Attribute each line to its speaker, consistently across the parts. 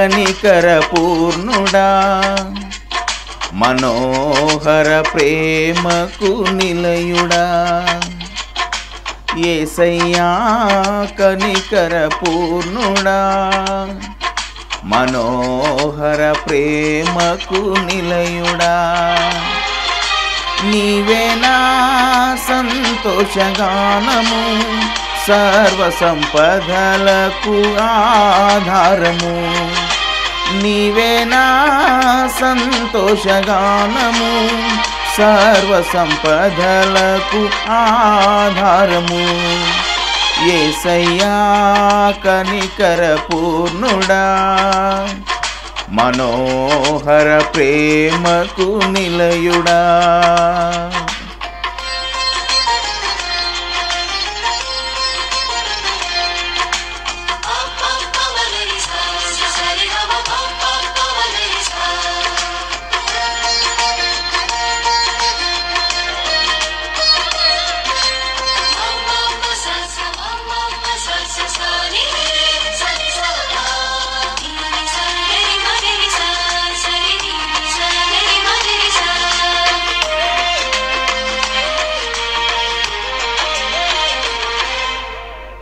Speaker 1: కనికర పూర్ణుడా మనోహర ప్రేమకు నిలయుడా ఏసయ్యా కనికర పూర్ణుడా మనోహర ప్రేమకు నిలయుడా నీవేనా సంతోషగానము సర్వ ఆధారము నీవేనా సంతోషగానము సర్వ సంపదలకు ఆధారము ఏసయ్యా కనికర పూర్ణుడా మనోహర ప్రేమకు నిలయుడా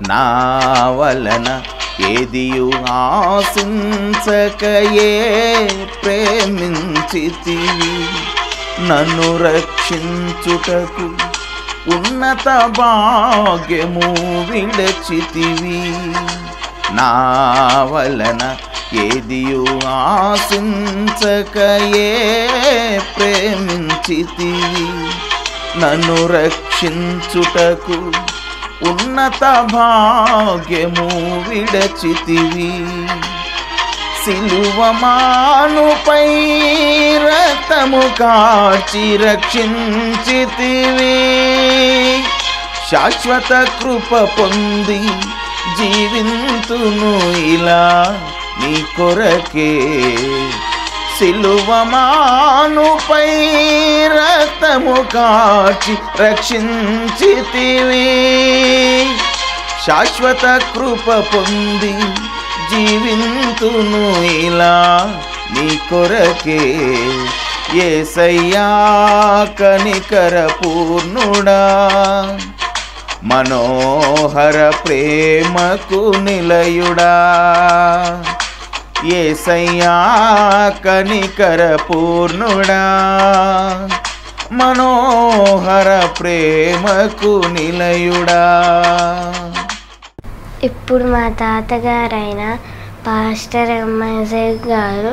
Speaker 1: నా వలన ఏదియు ఆశించకయే ప్రేమించితివి నన్ను రక్షించుటకు ఉన్నత భాగ్యము విడచితివి నా వలన ఏదియు ఆశించకయే ప్రేమించితివి నన్ను రక్షించుటకు ఉన్నత భాగ్యము విడచితివి సిలువమానుపై రతము కాచి రక్షించితివి శాశ్వత కృప పొంది జీవింతును ఇలా నీ కొరకే సిలువమానుపై రక్తము కాచి రక్షించితివి శాశ్వత కృప పొంది జీవింతును ఇలా నీ కొరకే ఏసయ్యా కనికర పూర్ణుడా మనోహర ప్రేమకు నిలయుడా ఏసయ్యా కనికర పూర్ణుడా మనోహర ప్రేమకు నిలయుడా ఇప్పుడు మా తాతగారైన పాస్టర్ ఎంఎస్ఐ గారు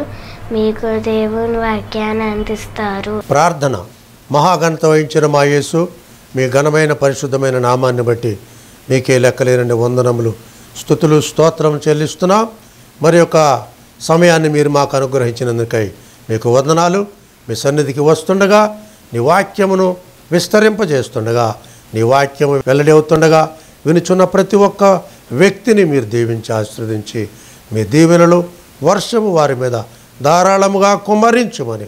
Speaker 1: మీకు దేవుని వాక్యాన్ని అందిస్తారు
Speaker 2: ప్రార్థన మహాగణత వహించిన మా యేసు మీ ఘనమైన పరిశుద్ధమైన నామాన్ని బట్టి మీకే లెక్కలేనండి వందనములు స్థుతులు స్తోత్రం చెల్లిస్తున్నాం మరి యొక్క సమయాన్ని మీరు మాకు అనుగ్రహించినందుకై మీకు వందనాలు మీ సన్నిధికి వస్తుండగా నీ వాక్యమును విస్తరింపజేస్తుండగా నీ వాక్యము వెల్లడి అవుతుండగా వినుచున్న ప్రతి ఒక్క వ్యక్తిని మీరు దీవించి ఆశీర్వదించి మీ దీవెనలు వర్షము వారి మీద ధారాళముగా కుమరించుమని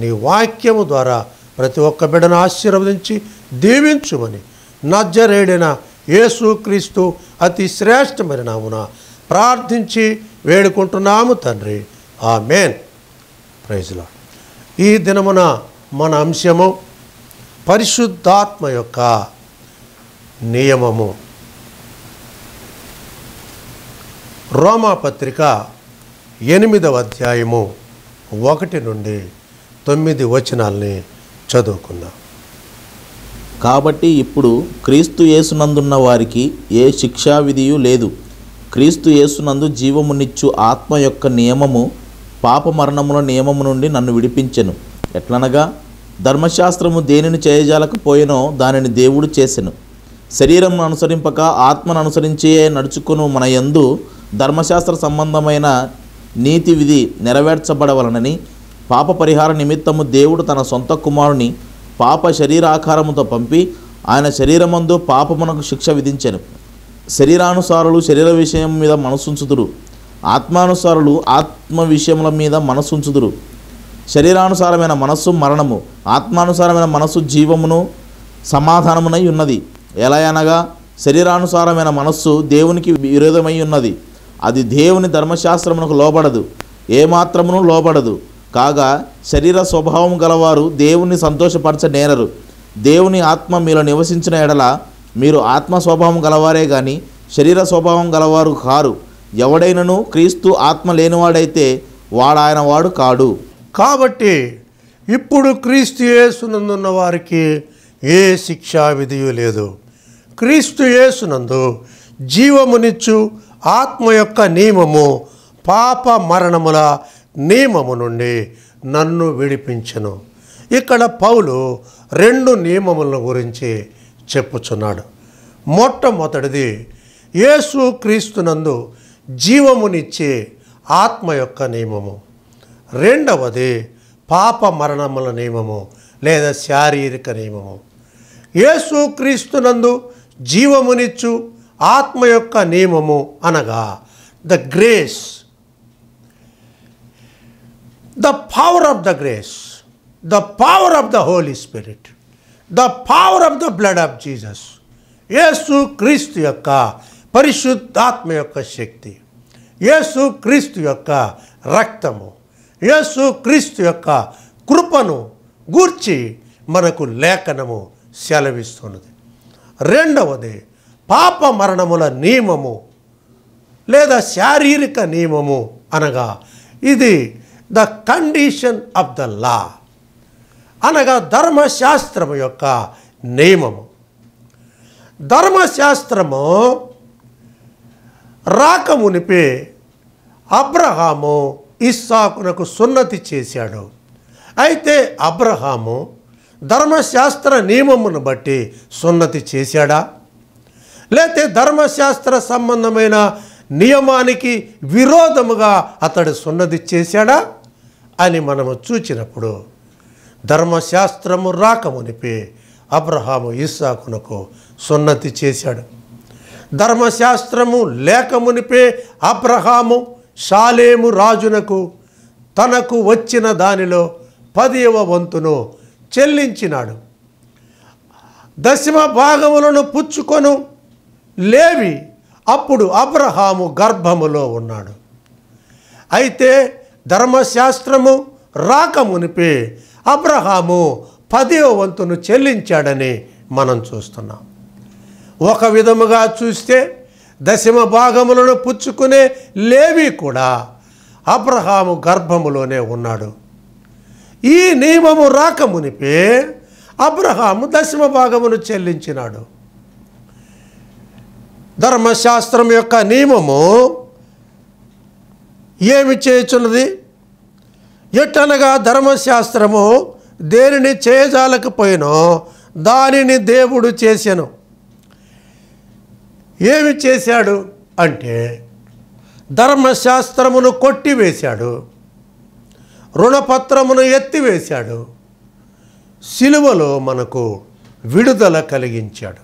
Speaker 2: నీ వాక్యము ద్వారా ప్రతి ఒక్క బిడను ఆశీర్వదించి దీవించుమని నజ్జరేడిన యేసు క్రీస్తు అతి శ్రేష్టమైన నామున ప్రార్థించి వేడుకుంటున్నాము తండ్రి ఆ మేన్ ప్రైజ్లో ఈ దినమున మన అంశము పరిశుద్ధాత్మ యొక్క నియమము రోమాపత్రిక ఎనిమిదవ అధ్యాయము ఒకటి నుండి తొమ్మిది వచనాల్ని చదువుకుందాం
Speaker 3: కాబట్టి ఇప్పుడు క్రీస్తు యేసునందున్న వారికి ఏ శిక్షా విధియు లేదు క్రీస్తు యేసునందు జీవమునిచ్చు ఆత్మ యొక్క నియమము పాప మరణముల నియమము నుండి నన్ను విడిపించెను ఎట్లనగా ధర్మశాస్త్రము దేనిని చేయజాలకపోయినో దానిని దేవుడు చేసెను శరీరం అనుసరింపక ఆత్మను అనుసరించే నడుచుకును మన యందు ధర్మశాస్త్ర సంబంధమైన నీతి విధి నెరవేర్చబడవలనని పాప పరిహార నిమిత్తము దేవుడు తన సొంత కుమారుని పాప శరీరాకారముతో పంపి ఆయన శరీరమందు పాపమునకు శిక్ష విధించెను శరీరానుసారులు శరీర విషయం మీద మనసుంచుదురు ఆత్మానుసారులు ఆత్మ విషయముల మీద మనసుంచుదురు శరీరానుసారమైన మనస్సు మరణము ఆత్మానుసారమైన మనస్సు జీవమును సమాధానమునై ఉన్నది ఎలా అనగా శరీరానుసారమైన మనస్సు దేవునికి విరోధమై ఉన్నది అది దేవుని ధర్మశాస్త్రమునకు లోబడదు ఏమాత్రమును లోబడదు కాగా శరీర స్వభావం గలవారు దేవుణ్ణి సంతోషపరచ నేరరు దేవుని ఆత్మ మీలో నివసించిన ఎడల మీరు ఆత్మ స్వభావం గలవారే కానీ శరీర స్వభావం గలవారు కారు ఎవడైనను క్రీస్తు ఆత్మ లేనివాడైతే వాడాయన వాడు కాడు కాబట్టి ఇప్పుడు క్రీస్తు యేసునందున్న వారికి ఏ శిక్షా
Speaker 2: విధియు లేదు క్రీస్తు యేసునందు జీవమునిచ్చు ఆత్మ యొక్క నియమము పాప మరణముల నియమము నుండి నన్ను విడిపించను ఇక్కడ పౌలు రెండు నియమముల గురించి చెప్పుచున్నాడు మొట్టమొదటిది యేసు క్రీస్తునందు జీవమునిచ్చే ఆత్మ యొక్క నియమము రెండవది పాప మరణముల నియమము లేదా శారీరక నియమము యేసు క్రీస్తునందు జీవమునిచ్చు ఆత్మ యొక్క నియమము అనగా the grace the power of the grace the power of the holy spirit the power of the blood of Jesus Yesu Kristu యొక్క పరిశుద్ధాత్మ యొక్క శక్తి యేసు క్రీస్తు యొక్క రక్తము యేసు క్రీస్తు యొక్క కృపను గూర్చి మనకు లేఖనము సెలవిస్తున్నది రెండవది పాప మరణముల నియమము లేదా శారీరక నియమము అనగా ఇది the condition of the law అనగా ధర్మశాస్త్రము యొక్క నియమము ధర్మశాస్త్రము రాకమునిపే అబ్రహాము ఇస్సాకునకు సున్నతి చేశాడు అయితే అబ్రహాము ధర్మశాస్త్ర నియమమును బట్టి సున్నతి చేశాడా లేతే ధర్మశాస్త్ర సంబంధమైన నియమానికి విరోధముగా అతడు సున్నతి చేశాడా అని మనము చూచినప్పుడు ధర్మశాస్త్రము రాకమునిపే అబ్రహాము ఇస్సాకునకు సున్నతి చేశాడు ధర్మశాస్త్రము లేకమునిపే అబ్రహాము షాలేము రాజునకు తనకు వచ్చిన దానిలో పదివ వంతును చెల్లించినాడు దశమ భాగములను పుచ్చుకొను లేవి అప్పుడు అబ్రహాము గర్భములో ఉన్నాడు అయితే ధర్మశాస్త్రము రాక మునిపే అబ్రహాము పదే వంతును చెల్లించాడని మనం చూస్తున్నాం ఒక విధముగా చూస్తే దశమ భాగములను పుచ్చుకునే లేవి కూడా అబ్రహాము గర్భములోనే ఉన్నాడు ఈ నియమము రాక మునిపే అబ్రహాము దశమ భాగమును చెల్లించినాడు ధర్మశాస్త్రం యొక్క నియమము ఏమి చేయుచున్నది ఎట్టనగా ధర్మశాస్త్రము దేనిని చేయజాలకపోయినో దానిని దేవుడు చేశాను ఏమి చేశాడు అంటే ధర్మశాస్త్రమును కొట్టివేశాడు రుణపత్రమును ఎత్తివేశాడు సిలువలో మనకు విడుదల కలిగించాడు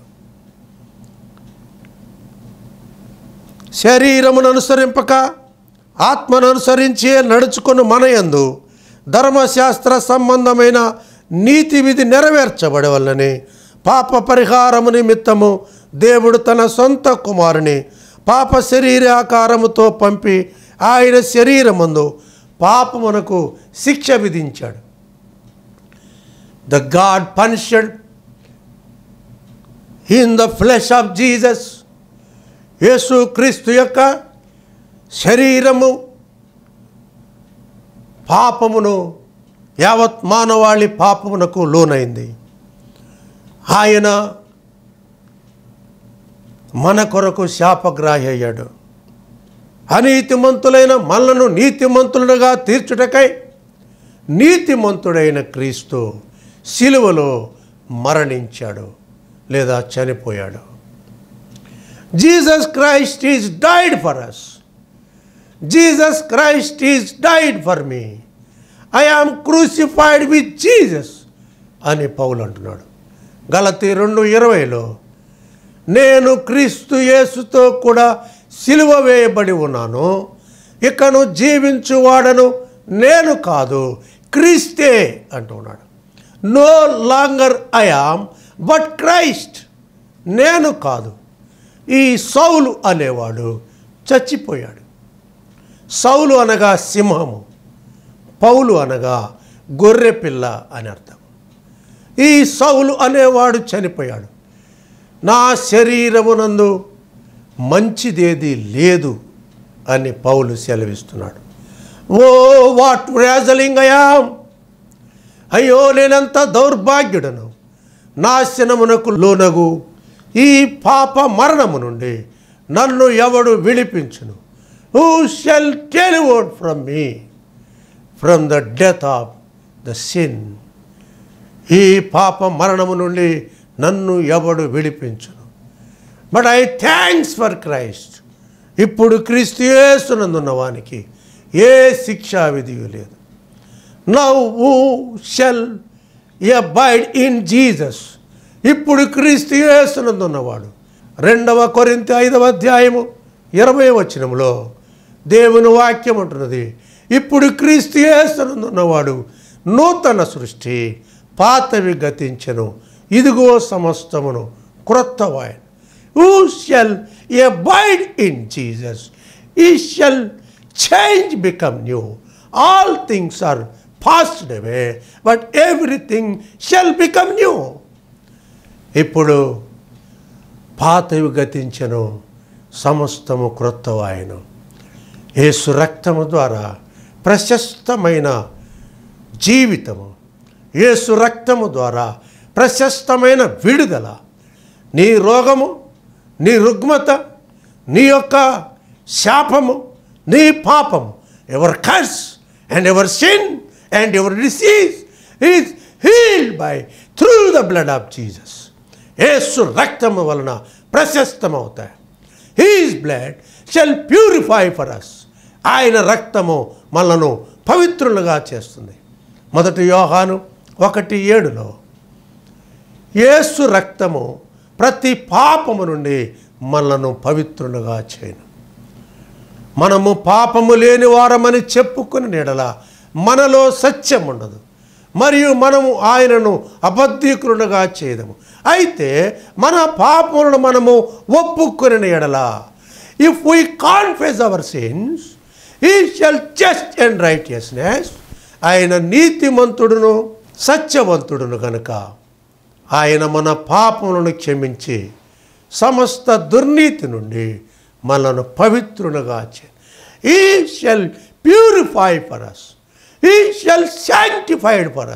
Speaker 2: శరీరమును అనుసరింపక ఆత్మను అనుసరించి నడుచుకుని మనయందు ధర్మశాస్త్ర సంబంధమైన నీతి విధి నెరవేర్చబడవలనని పాప పరిహారము నిమిత్తము దేవుడు తన సొంత కుమారుని పాప శరీర ఆకారముతో పంపి ఆయన శరీరమందు పాపమునకు శిక్ష విధించాడు the God punished in the flesh of Jesus Yesu Kristu యొక్క శరీరము పాపమును యావత్ మానవాళి పాపమునకు లోనైంది ఆయన మన కొరకు శాపగ్రాహి అయ్యాడు అనీతిమంతులైన మనను నీతిమంతులుగా తీర్చుటకై నీతిమంతుడైన క్రీస్తు శిలువలో మరణించాడు లేదా చనిపోయాడు Jesus Christ is died for us Jesus Christ is died for me I am crucified with Jesus అని పౌలు అంటున్నాడు గలతి రెండు ఇరవైలో నేను క్రీస్తు యేసుతో కూడా సిలువ వేయబడి ఉన్నాను ఇకను జీవించువాడను నేను కాదు క్రీస్తే అంటున్నాడు no longer I but Christ నేను కాదు ఈ సౌలు అనేవాడు చచ్చిపోయాడు సౌలు అనగా సింహము పౌలు అనగా గొర్రెపిల్ల అని అర్థం ఈ సౌలు అనేవాడు చనిపోయాడు నా శరీరమునందు మంచిదేది లేదు అని పౌలు సెలవిస్తున్నాడు ఓ వాట్ వ్యాజలింగ్ అయాం అయ్యో నేనంత దౌర్భాగ్యుడను నాశనమునకు లోనగు ఈ పాప మరణము నుండి నన్ను ఎవడు విడిపించును who shall delivered from me from the death of the sin ఈ పాప మరణము నుండి నన్ను ఎవడు విడిపించును but I thanks for Christ ఇప్పుడు క్రీస్తు చేస్తున్నందున్న వానికి ఏ శిక్షా విధి లేదు now who shall bide in Jesus ఇప్పుడు క్రీస్తు వేస్తున్నందున్నవాడు రెండవ కొరింత ఐదవ అధ్యాయము ఇరవై వచ్చినములో దేవుని వాక్యం అంటున్నది ఇప్పుడు క్రీస్తు ఉన్నవాడు నూతన సృష్టి పాతవి గతించను ఇదిగో సమస్తమును క్రొత్త వాయిన్ who shall abide in Jesus he shall change become new all things are passed away but everything shall become new ఇప్పుడు పాతవి గతించను సమస్తము క్రొత్తవాయను యేసు రక్తము ద్వారా ప్రశస్తమైన జీవితము యేసు రక్తము ద్వారా ప్రశస్తమైన విడిదల నీ రోగము నీ రుగ్మత నీ యొక్క శాపము నీ పాపము ever curse and ever sin and your receive his healed by through the blood of Jesus Yesu రక్తము వలన ప్రశస్తమ అవుతాడు his blood shall purify for us ఆయన రక్తము మనను పవిత్రులుగా చేస్తుంది మొదటి యోహాను ఒకటి ఏడులో ఏసు రక్తము ప్రతి పాపము నుండి మనను పవిత్రులుగా చేయను మనము పాపము లేని వారమని చెప్పుకుని నీడల మనలో సత్యం ఉండదు మరియు మనము ఆయనను అబద్ధీకరుడుగా చేయదము అయితే మన పాపములను మనము ఒప్పుకుని ఎడల if we confess our sins he shall just and righteousness ఆయన నీతిమంతుడును సత్యవంతుడును కనుక ఆయన మన పాపములను క్షమించి సమస్త దుర్నీతి నుండి మనను పవిత్రునుగా he shall purify for he shall sanctified for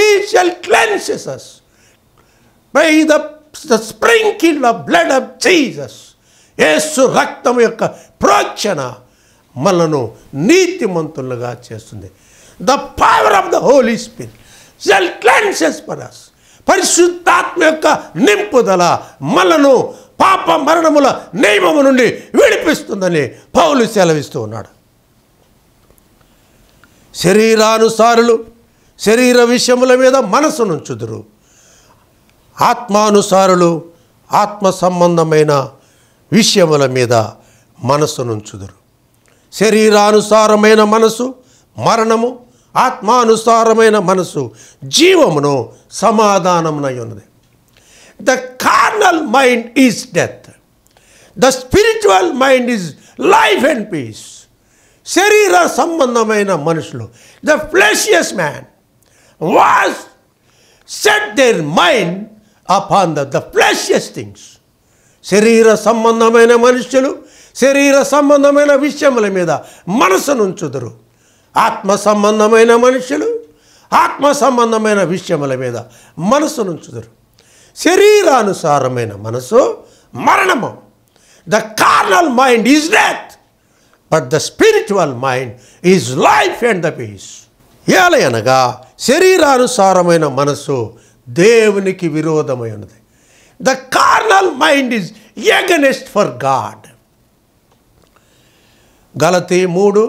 Speaker 2: he shall cleanses by the sprinkle of blood of Jesus Yesu రక్తం యొక్క ప్రోక్షణ మనను నీతిమంతులుగా చేస్తుంది the power of the holy spirit shall cleanses for పరిశుద్ధాత్మ యొక్క నింపుదల మనను పాప మరణముల నియమము నుండి విడిపిస్తుందని పౌలు సెలవిస్తూ ఉన్నాడు శరీరానుసారులు శరీర విషయముల మీద మనసును చుదురు ఆత్మానుసారులు ఆత్మ సంబంధమైన విషయముల మీద మనసును చుదురు శరీరానుసారమైన మనసు మరణము ఆత్మానుసారమైన మనసు జీవమును సమాధానమునై ఉన్నది the carnal mind is death the spiritual mind is life and peace శరీర సంబంధమైన మనుషులు the fleshly man was set their mind upon the the fleshly things శరీర సంబంధమైన మనుషులు శరీర సంబంధమైన విషయముల మీద మనసునుంచుదురు ఆత్మ సంబంధమైన మనుషులు ఆత్మ సంబంధమైన విషయముల మీద మనసునుంచుదురు శరీరానుసారమైన మనసు మరణము the carnal mind is death but the spiritual mind is life and the peace ఏలయనగా శరీరానుసారమైన మనసు దేవునికి విరోధమైనది the carnal mind is against for God Galati మూడు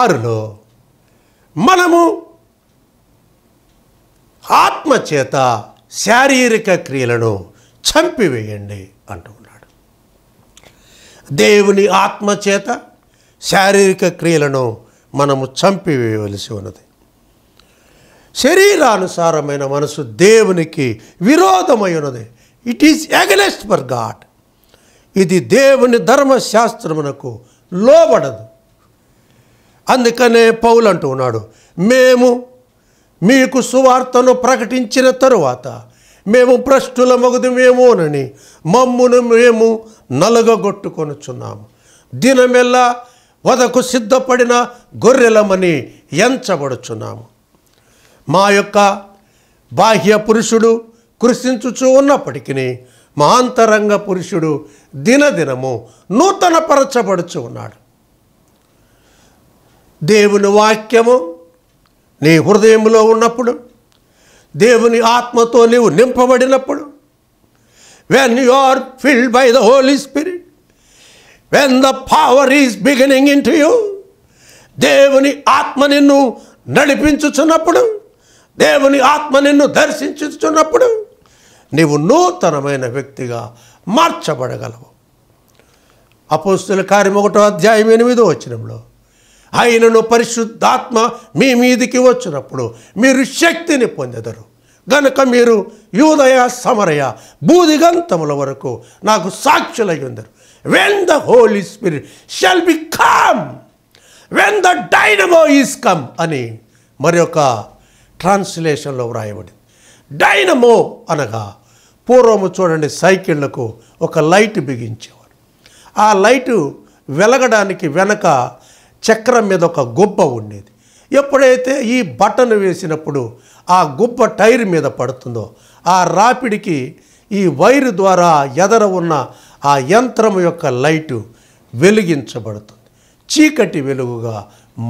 Speaker 2: ఆరులో మనము ఆత్మచేత శారీరక క్రియలను చంపివేయండి అంటూ ఉన్నాడు దేవుని ఆత్మచేత శారీరక క్రియలను మనము చంపివేయవలసి ఉన్నది శరీరానుసారమైన మనసు దేవునికి విరోధమై ఉన్నది it is against for God ఇది దేవుని ధర్మశాస్త్రమునకు లోబడదు అందుకనే పౌలు అంటూ ఉన్నాడు మేము మీకు సువార్తను ప్రకటించిన తరువాత మేము భ్రష్టుల మేమోనని మమ్మును మేము నలగగొట్టుకొనుచున్నాము దినమెల్లా వదకు సిద్ధపడిన గొర్రెలమని ఎంచబడుచున్నాము మా యొక్క బాహ్య పురుషుడు కృషించుచూ ఉన్నప్పటికీ మహాంతరంగ పురుషుడు దినదినము నూతనపరచబడుచు ఉన్నాడు దేవుని వాక్యము నీ హృదయంలో ఉన్నప్పుడు దేవుని ఆత్మతో నీవు నింపబడినప్పుడు when you are filled by the holy spirit when the power is beginning into you దేవుని ఆత్మ నిన్ను నడిపించుచున్నప్పుడు దేవుని ఆత్మ నిన్ను దర్శించుచున్నప్పుడు నీవు నూతనమైన వ్యక్తిగా మార్చబడగలవు అపోస్తుల కార్యం ఒకటో అధ్యాయం ఎనిమిదో వచ్చినప్పుడు ఆయనను పరిశుద్ధాత్మ మీ మీదికి వచ్చినప్పుడు మీరు శక్తిని పొందెదరు గనుక మీరు యూదయ సమరయ బూదిగంతముల వరకు నాకు సాక్షులై ఉందరు when the holy spirit shall become when the dynamo is come అని మరి ఒక ట్రాన్స్లేషన్లో వ్రాయబడింది డైనమో అనగా పూర్వము చూడండి సైకిళ్లకు ఒక లైట్ బిగించేవారు ఆ లైటు వెలగడానికి వెనక చక్రం మీద ఒక గుబ్బ ఉండేది ఎప్పుడైతే ఈ బటన్ వేసినప్పుడు ఆ గుబ్బ టైర్ మీద పడుతుందో ఆ రాపిడికి ఈ వైరు ద్వారా ఎదర ఉన్న ఆ యంత్రం యొక్క లైటు వెలిగించబడుతుంది చీకటి వెలుగుగా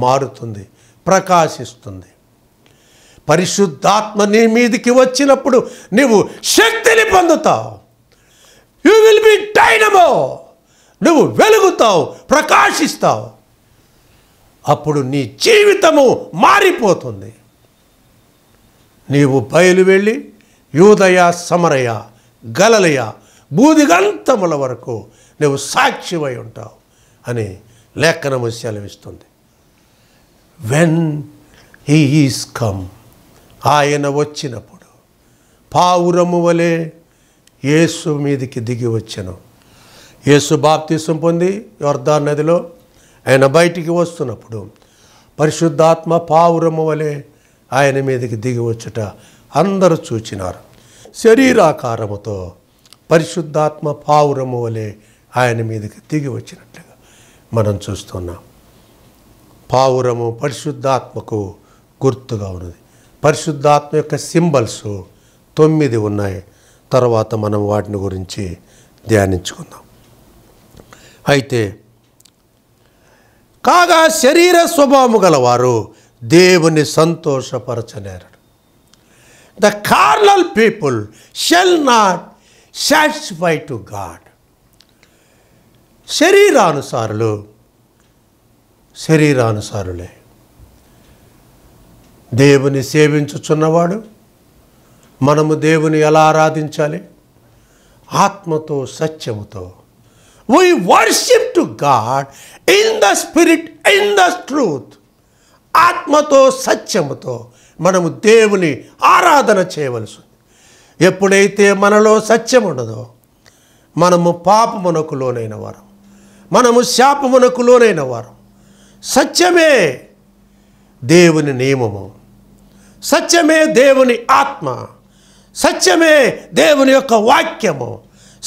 Speaker 2: మారుతుంది ప్రకాశిస్తుంది పరిశుద్ధాత్మ నీ మీదికి వచ్చినప్పుడు నువ్వు శక్తిని పొందుతావు యూ విల్ బి డైనమో నువ్వు వెలుగుతావు ప్రకాశిస్తావు అప్పుడు నీ జీవితము మారిపోతుంది నీవు బయలు వెళ్ళి యూదయ సమరయ గలలయ బూదిగంతముల వరకు నువ్వు సాక్షివై ఉంటావు అని లేఖనము సెలవిస్తుంది వెన్ హీ ఈస్ కమ్ ఆయన వచ్చినప్పుడు పావురము వలె యేసు మీదికి దిగి వచ్చను యేసు బాప్తీసం పొంది యోర్ధా నదిలో ఆయన బయటికి వస్తున్నప్పుడు పరిశుద్ధాత్మ పావురము వలె ఆయన మీదకి దిగి వచ్చుట అందరూ చూచినారు శరీరాకారముతో పరిశుద్ధాత్మ పావురము వలె ఆయన మీదకి దిగి వచ్చినట్లుగా మనం చూస్తున్నాం పావురము పరిశుద్ధాత్మకు గుర్తుగా ఉన్నది పరిశుద్ధాత్మ యొక్క సింబల్స్ తొమ్మిది ఉన్నాయి తర్వాత మనం వాటిని గురించి ధ్యానించుకుందాం అయితే కాగా శరీర స్వభావము గలవారు దేవుని సంతోషపరచలేరు the carnal people shall not satisfy to God శరీరానుసారులు శరీరానుసారులే దేవుని సేవించుచున్నవాడు మనము దేవుని ఎలా ఆరాధించాలి ఆత్మతో సత్యముతో we worship to God in the spirit in the truth ఆత్మతో సత్యముతో మనము దేవుని ఆరాధన చేయవలసి ఉంది ఎప్పుడైతే మనలో సత్యం ఉండదో మనము పాపమునకు లోనైన వారం మనము శాపమునకు లోనైన వారం సత్యమే దేవుని నియమము సత్యమే దేవుని ఆత్మ సత్యమే దేవుని యొక్క వాక్యము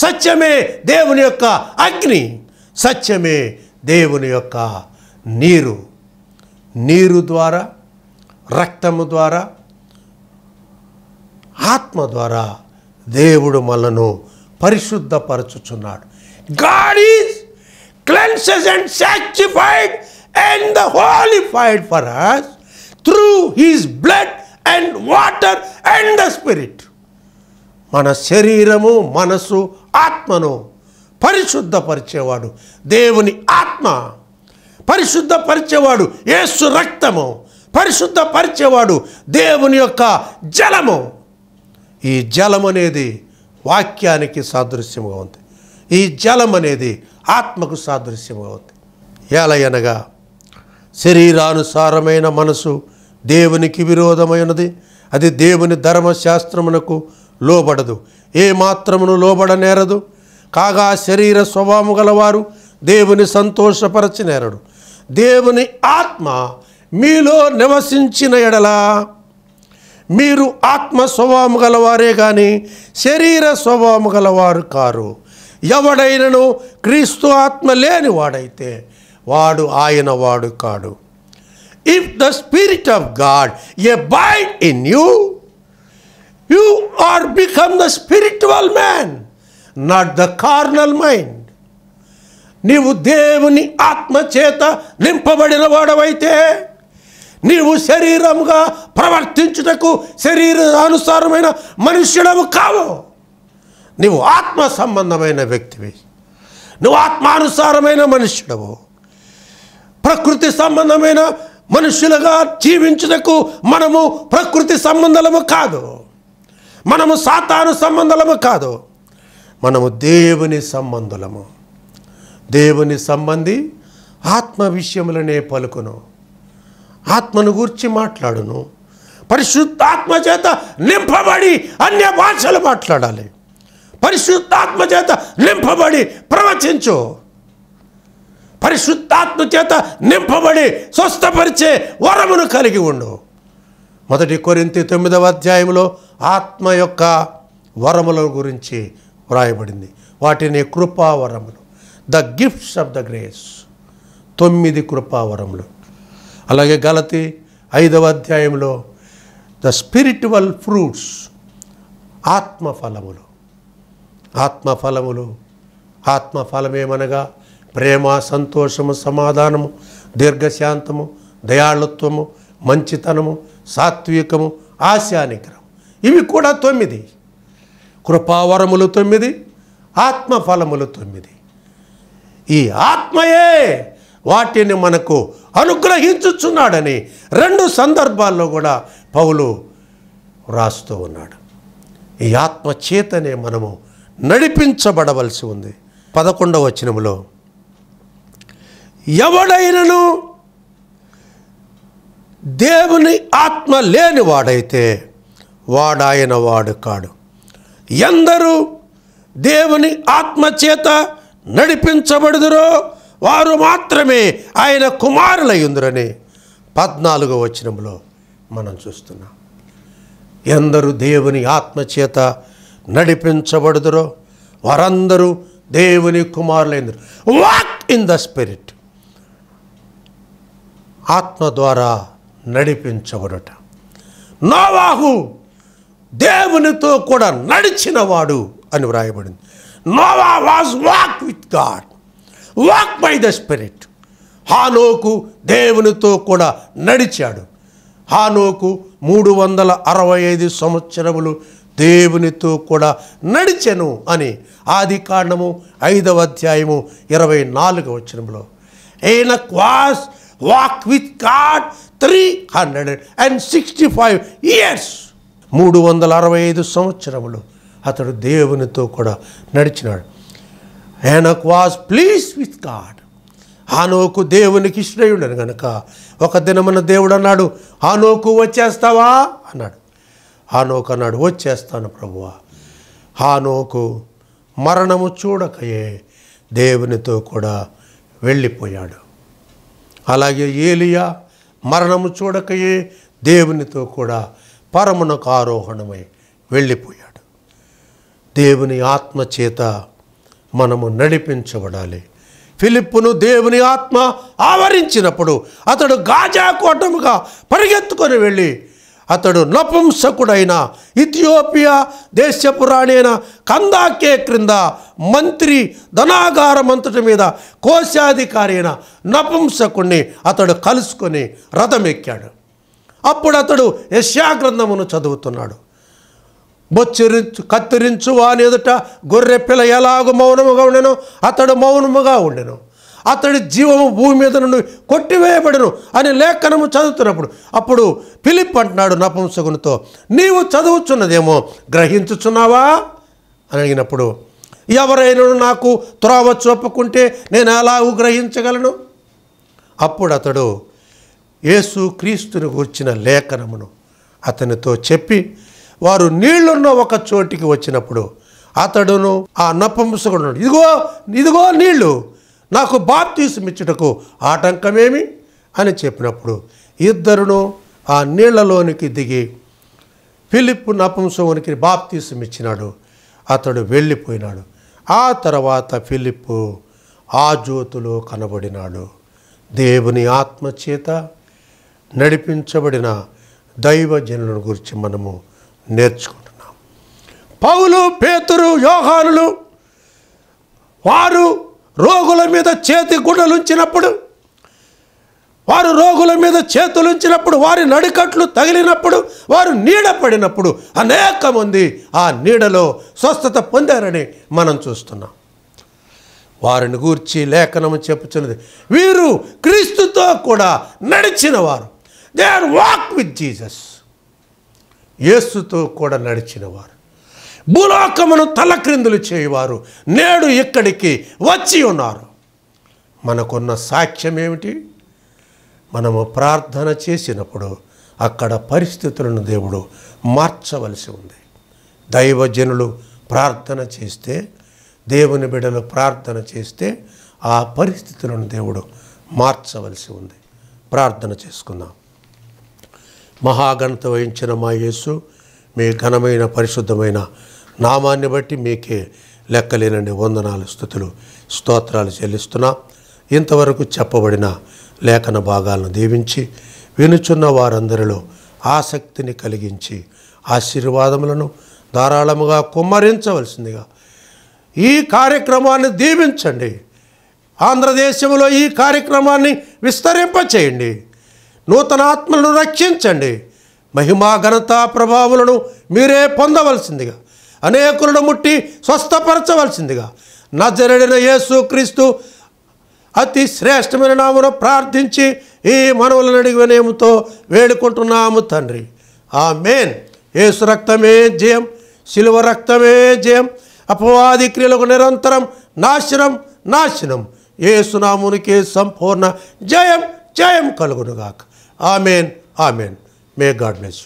Speaker 2: సత్యమే దేవుని యొక్క అగ్ని సత్యమే దేవుని యొక్క నీరు నీరు ద్వారా రక్తము ద్వారా ఆత్మ ద్వారా దేవుడు మనను పరిశుద్ధపరచుచున్నాడు God is cleanses and sanctified and the holified for us through his blood and water and the spirit మన శరీరము మనసు ఆత్మను పరిశుద్ధపరిచేవాడు దేవుని ఆత్మ పరిశుద్ధపరిచేవాడు ఏసు రక్తము పరిశుద్ధపరిచేవాడు దేవుని యొక్క జలము ఈ జలం అనేది వాక్యానికి సాదృశ్యంగా ఉంది ఈ జలం అనేది ఆత్మకు సాదృశ్యంగా ఉంది అనగా శరీరానుసారమైన మనసు దేవునికి విరోధమైనది అది దేవుని ధర్మశాస్త్రమునకు లోబడదు ఏ మాత్రమును లోబడనేరదు కాగా శరీర స్వభావము గలవారు దేవుని సంతోషపరచినేరడు దేవుని ఆత్మ మీలో నివసించిన ఎడలా మీరు ఆత్మ స్వభావము గలవారే కానీ శరీర స్వభావము గలవారు కారు ఎవడైనను క్రీస్తు ఆత్మ లేనివాడైతే వాడు ఆయన వాడు కాడు if the spirit of God abide in you you are become the spiritual man not the carnal mind నీవు దేవుని ఆత్మచేత నింపబడిన వాడవైతే నీవు శరీరంగా ప్రవర్తించుటకు శరీర అనుసారమైన మనుష్యుడము కావు నీవు ఆత్మ సంబంధమైన వ్యక్తివి నువ్వు ఆత్మానుసారమైన మనుష్యుడవు ప్రకృతి సంబంధమైన మనుషులుగా జీవించుటకు మనము ప్రకృతి సంబంధము కాదు మనము సాతాను సంబంధము కాదు మనము దేవుని సంబంధులము దేవుని సంబంధి ఆత్మ విషయములనే పలుకును ఆత్మను గూర్చి మాట్లాడును పరిశుద్ధాత్మ చేత నింపబడి అన్య భాషలు మాట్లాడాలి పరిశుద్ధాత్మ చేత నింపబడి ప్రవచించు పరిశుద్ధాత్మ చేత నింపబడి స్వస్థపరిచే వరమును కలిగి ఉండు మొదటి కొరింతి తొమ్మిదవ అధ్యాయంలో ఆత్మ యొక్క వరముల గురించి వ్రాయబడింది వాటిని కృపావరములు the gifts of the grace తొమ్మిది కృపావరములు అలాగే గలతి ఐదవ అధ్యాయంలో ద స్పిరిచువల్ ఫ్రూట్స్ ఆత్మఫలములు ఆత్మఫలములు ఆత్మఫలమేమనగా ప్రేమ సంతోషము సమాధానము దీర్ఘశాంతము దయాళుత్వము మంచితనము సాత్వికము ఆశానిగ్రహం ఇవి కూడా తొమ్మిది కృపావరములు తొమ్మిది ఆత్మఫలములు తొమ్మిది ఈ ఆత్మయే వాటిని మనకు అనుగ్రహించుచున్నాడని రెండు సందర్భాల్లో కూడా పౌలు వ్రాస్తూ ఉన్నాడు ఈ ఆత్మ చేతనే మనము నడిపించబడవలసి ఉంది పదకొండవ వచనంలో ఎవడైనను దేవుని ఆత్మ లేని వాడైతే వాడాయన వాడు కాడు ఎందరూ దేవుని ఆత్మ చేత నడిపించబడుదురో వారు మాత్రమే ఆయన కుమారులయ్యుందరని పద్నాలుగో వచనంలో మనం చూస్తున్నాం ఎందరు దేవుని ఆత్మ చేత నడిపించబడుదురో వారందరూ దేవుని కుమారులైందరు వాక్ ఇన్ ద స్పిరిట్ ఆత్మ ద్వారా నడిపించబడట నోవాహు దేవునితో కూడా నడిచినవాడు అని వ్రాయబడింది Noah was walk with God walk by the spirit Hanoku దేవునితో కూడా నడిచాడు హానోకు మూడు వందల అరవై ఐదు సంవత్సరములు దేవునితో కూడా నడిచెను అని ఆది కాండము ఐదవ అధ్యాయము ఇరవై నాలుగవ వచ్చినంలో ఈయన క్వాస్ walk with God three hundred and sixty five years మూడు వందల అరవై ఐదు సంవత్సరములు అతడు దేవునితో కూడా నడిచినాడు Enoch was please with God Hanoku దేవునికి ఇష్టయుడని గనక ఒక దినమన దేవుడు అన్నాడు హానోకు వచ్చేస్తావా అన్నాడు హానోకు అన్నాడు వచ్చేస్తాను ప్రభువా హానోకు మరణము చూడకయే దేవునితో కూడా వెళ్ళిపోయాడు అలాగే ఏలియా మరణము చూడకయే దేవునితో కూడా పరమునకు ఆరోహణమై వెళ్ళిపోయాడు దేవుని ఆత్మ చేత మనము నడిపించబడాలి ఫిలిప్పును దేవుని ఆత్మ ఆవరించినప్పుడు అతడు గాజా కోటముగా పరిగెత్తుకొని వెళ్ళి అతడు నపుంసకుడైన ఇథియోపియా దేశపురాణైన కందాకే క్రింద మంత్రి ధనాగారమంతటి మీద కోశాధికారి అయిన నపుంసకుణ్ణి అతడు కలుసుకొని రథం ఎక్కాడు అప్పుడు అతడు యశ్యాగ్రంథమును చదువుతున్నాడు బొచ్చరించు కత్తిరించు వాని ఎదుట గొర్రె పిల్ల ఎలాగ మౌనముగా ఉండెను అతడు మౌనముగా ఉండెను అతడి జీవము భూమి మీద నుండి కొట్టివేయబడను అని లేఖనము చదువుతున్నప్పుడు అప్పుడు ఫిలిప్ అంటున్నాడు నపుంసకునితో నీవు చదువుచున్నదేమో గ్రహించుచున్నావా అని అడిగినప్పుడు ఎవరైనా నాకు త్రోవ చూపుకుంటే నేను ఎలా గ్రహించగలను అప్పుడు అతడు యేసు క్రీస్తుని కూర్చిన లేఖనమును అతనితో చెప్పి వారు నీళ్లున్న ఒక చోటికి వచ్చినప్పుడు అతడును ఆ నపంసకుడు ఇదిగో ఇదిగో నీళ్లు నాకు బాప్తీసమిచ్చుటకు ఆటంకమేమి అని చెప్పినప్పుడు ఇద్దరును ఆ నీళ్లలోనికి దిగి ఫిలిప్ నపుంసవునికి బాప్తీసమిచ్చినాడు అతడు వెళ్ళిపోయినాడు ఆ తర్వాత ఫిలిప్పు ఆ జ్యోతిలో కనబడినాడు దేవుని ఆత్మచేత నడిపించబడిన దైవజనులను గురించి మనము నేర్చుకుంటున్నాం పౌలు పేతురు యోహానులు వారు రోగుల మీద చేతి గుడలుంచినప్పుడు వారు రోగుల మీద చేతులుంచినప్పుడు వారి నడికట్లు తగిలినప్పుడు వారు నీడ పడినప్పుడు అనేక మంది ఆ నీడలో స్వస్థత పొందారని మనం చూస్తున్నాం వారిని గూర్చి లేఖనము చెప్పుచున్నది వీరు క్రీస్తుతో కూడా నడిచిన వారు they are walk with Jesus యేసుతో కూడా నడిచిన వారు భూలోకమును తలక్రిందులు చేయువారు నేడు ఇక్కడికి వచ్చి ఉన్నారు మనకున్న సాక్ష్యం ఏమిటి మనము ప్రార్థన చేసినప్పుడు అక్కడ పరిస్థితులను దేవుడు మార్చవలసి ఉంది దైవజనులు ప్రార్థన చేస్తే దేవుని బిడలు ప్రార్థన చేస్తే ఆ పరిస్థితులను దేవుడు మార్చవలసి ఉంది ప్రార్థన చేసుకుందాం మహాగణత వహించిన మా యేసు మీ ఘనమైన పరిశుద్ధమైన నామాన్ని బట్టి మీకే లెక్కలేనండి వందనాలు స్థుతులు స్తోత్రాలు చెల్లిస్తున్నా ఇంతవరకు చెప్పబడిన లేఖన భాగాలను దీవించి వినుచున్న వారందరిలో ఆసక్తిని కలిగించి ఆశీర్వాదములను ధారాళముగా కుమ్మరించవలసిందిగా ఈ కార్యక్రమాన్ని దీవించండి ఆంధ్రదేశంలో ఈ కార్యక్రమాన్ని విస్తరింపచేయండి నూతనాత్మలను రక్షించండి మహిమా ఘనత ప్రభావాలను మీరే పొందవలసిందిగా అనేకులను ముట్టి స్వస్థపరచవలసిందిగా నజరడిన యేసు క్రీస్తు అతి శ్రేష్టమైన నామును ప్రార్థించి ఈ మనవులను అడిగి వినయముతో వేడుకుంటున్నాము తండ్రి ఆ మేన్ యేసు రక్తమే జయం శిలువ రక్తమే జయం అపవాది క్రియలకు నిరంతరం నాశనం నాశనం ఏసునామునికి సంపూర్ణ జయం జయం కలుగునుగాక amen amen may God bless